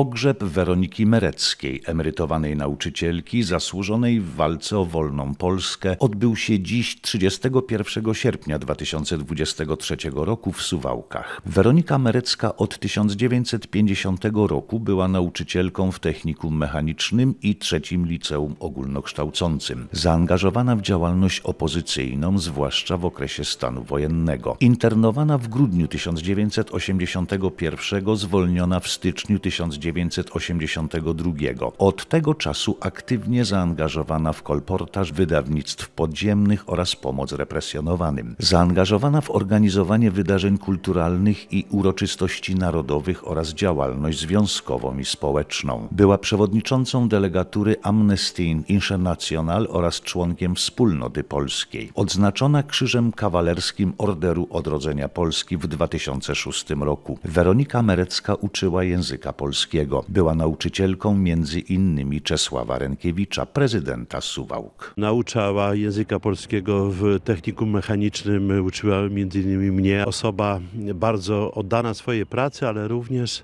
pogrzeb Weroniki Mereckiej, emerytowanej nauczycielki zasłużonej w walce o wolną Polskę, odbył się dziś 31 sierpnia 2023 roku w Suwałkach. Weronika Merecka od 1950 roku była nauczycielką w technikum mechanicznym i trzecim liceum ogólnokształcącym. Zaangażowana w działalność opozycyjną, zwłaszcza w okresie stanu wojennego. Internowana w grudniu 1981, zwolniona w styczniu 1981, 1982. Od tego czasu aktywnie zaangażowana w kolportaż wydawnictw podziemnych oraz pomoc represjonowanym. Zaangażowana w organizowanie wydarzeń kulturalnych i uroczystości narodowych oraz działalność związkową i społeczną. Była przewodniczącą delegatury Amnesty International oraz członkiem wspólnoty polskiej. Odznaczona Krzyżem Kawalerskim Orderu Odrodzenia Polski w 2006 roku. Weronika Merecka uczyła języka polskiego była nauczycielką między innymi Czesława Renkiewicza, prezydenta Suwałk. Nauczała języka polskiego w technikum mechanicznym, uczyła między innymi mnie. Osoba bardzo oddana swojej pracy, ale również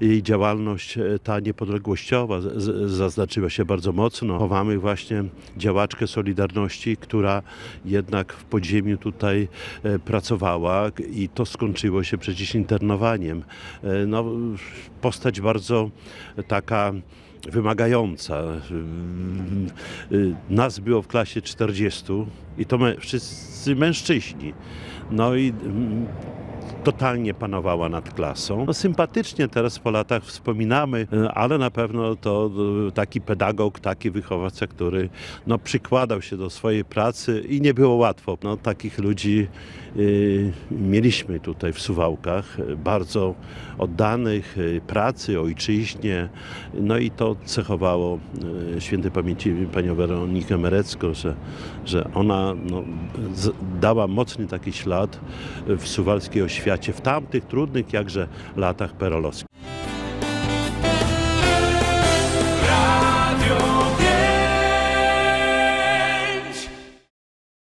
jej działalność e, ta niepodległościowa zaznaczyła się bardzo mocno. Chowamy właśnie działaczkę Solidarności, która jednak w podziemiu tutaj e, pracowała i to skończyło się przecież internowaniem. E, no, postać bardzo bardzo taka wymagająca. Yy, nas było w klasie 40 i to wszyscy mężczyźni. No i mm, totalnie panowała nad klasą. No, sympatycznie teraz po latach wspominamy, e, ale na pewno to e, taki pedagog, taki wychowawca, który no, przykładał się do swojej pracy i nie było łatwo. No, takich ludzi y, mieliśmy tutaj w Suwałkach, bardzo oddanych pracy, ojczyźnie, no i to cechowało y, świętej pamięci panią Weronikę Merecką, że, że ona no, dała mocny taki ślad w suwalskiej oświacie świecie w tamtych trudnych jakże latach perolowskich.